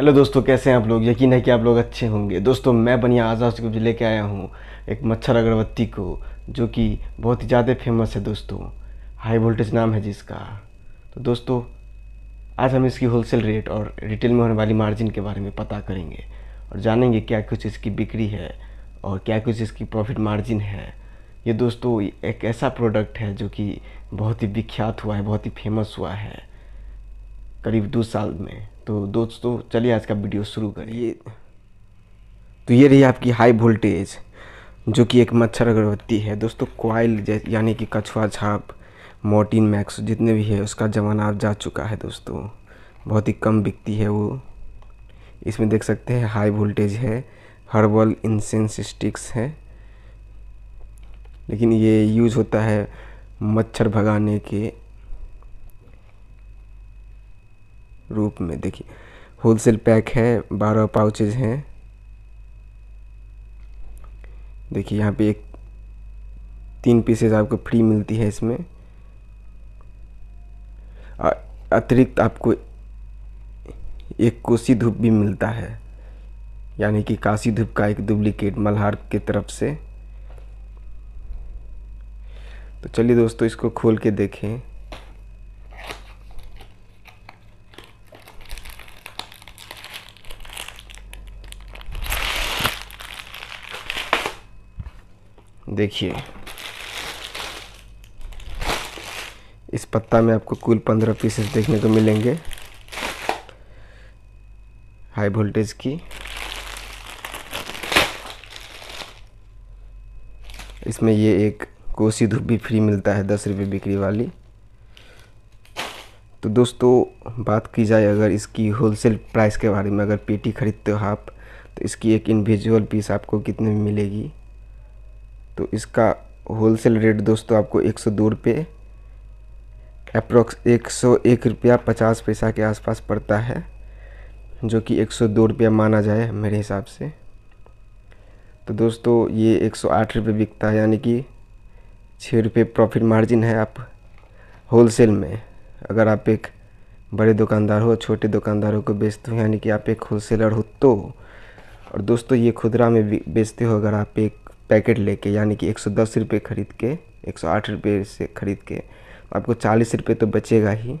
hello दोस्तों कैसे हैं आप लोग यकीन है कि आप लोग अच्छे होंगे दोस्तों मैं बनिया आज़ाद से लेके आया हूँ एक मच्छर अगरबत्ती को जो कि बहुत ही ज़्यादा फेमस है दोस्तों हाई वोल्टेज नाम है जिसका तो दोस्तों आज हम इसकी होलसेल रेट और रिटेल में होने वाली मार्जिन के बारे में पता करेंगे और जानेंगे क्या कुछ इसकी बिक्री है और क्या कुछ इसकी प्रॉफिट मार्जिन है ये दोस्तों एक ऐसा प्रोडक्ट है जो कि बहुत ही विख्यात हुआ है बहुत ही फेमस हुआ है करीब दो साल में तो दोस्तों चलिए आज का वीडियो शुरू करिए तो ये रही आपकी हाई वोल्टेज जो कि एक मच्छर अगरबत्ती है दोस्तों क्वाइल यानी कि कछुआ छाप मोर्टीन मैक्स जितने भी है उसका ज़माना अब जा चुका है दोस्तों बहुत ही कम बिकती है वो इसमें देख सकते हैं हाई वोल्टेज है हर्बल इंसेंस स्टिक्स है लेकिन ये यूज़ होता है मच्छर भगाने के रूप में देखिए होलसेल पैक है बारह पाउचेज हैं देखिए यहाँ पे एक तीन पीसेज आपको फ्री मिलती है इसमें अतिरिक्त आपको एक कोसी धूप भी मिलता है यानी कि काशी धूप का एक डुप्लीकेट मल्हार की तरफ से तो चलिए दोस्तों इसको खोल के देखें देखिए इस पत्ता में आपको कुल पंद्रह पीसेस देखने को मिलेंगे हाई वोल्टेज की इसमें ये एक कोसी धूप भी फ्री मिलता है दस रुपये बिक्री वाली तो दोस्तों बात की जाए अगर इसकी होलसेल प्राइस के बारे में अगर पेटी खरीदते हो आप तो इसकी एक इंडिविजुअल पीस आपको कितने में मिलेगी तो इसका होलसेल रेट दोस्तों आपको एक सौ दो रुपये अप्रोक्स एक सौ एक रुपया पचास पैसा के आसपास पड़ता है जो कि एक सौ दो रुपया माना जाए मेरे हिसाब से तो दोस्तों ये एक सौ आठ रुपये बिकता है यानी कि छः रुपये प्रॉफिट मार्जिन है आप होलसेल में अगर आप एक बड़े दुकानदार हो छोटे दुकानदारों को बेचते हो यानी कि आप एक होलसेलर हो तो और दोस्तों ये खुदरा में बेचते हो अगर आप एक पैकेट लेके यानी कि एक सौ दस रुपये ख़रीद के एक सौ आठ रुपये से ख़रीद के आपको चालीस रुपये तो बचेगा ही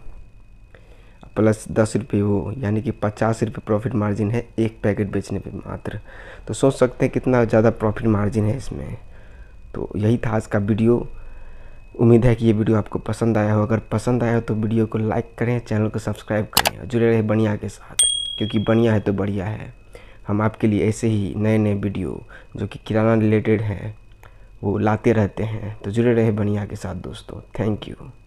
प्लस दस रुपये वो यानी कि पचास रुपये प्रॉफिट मार्जिन है एक पैकेट बेचने पे मात्र तो सोच सकते हैं कितना ज़्यादा प्रॉफिट मार्जिन है इसमें तो यही था आज का वीडियो उम्मीद है कि ये वीडियो आपको पसंद आया हो अगर पसंद आया हो तो वीडियो को लाइक करें चैनल को सब्सक्राइब करें और जुड़े रहे बनिया के साथ क्योंकि बनिया है तो बढ़िया है हम आपके लिए ऐसे ही नए नए वीडियो जो कि किराना रिलेटेड हैं वो लाते रहते हैं तो जुड़े रहे बनिया के साथ दोस्तों थैंक यू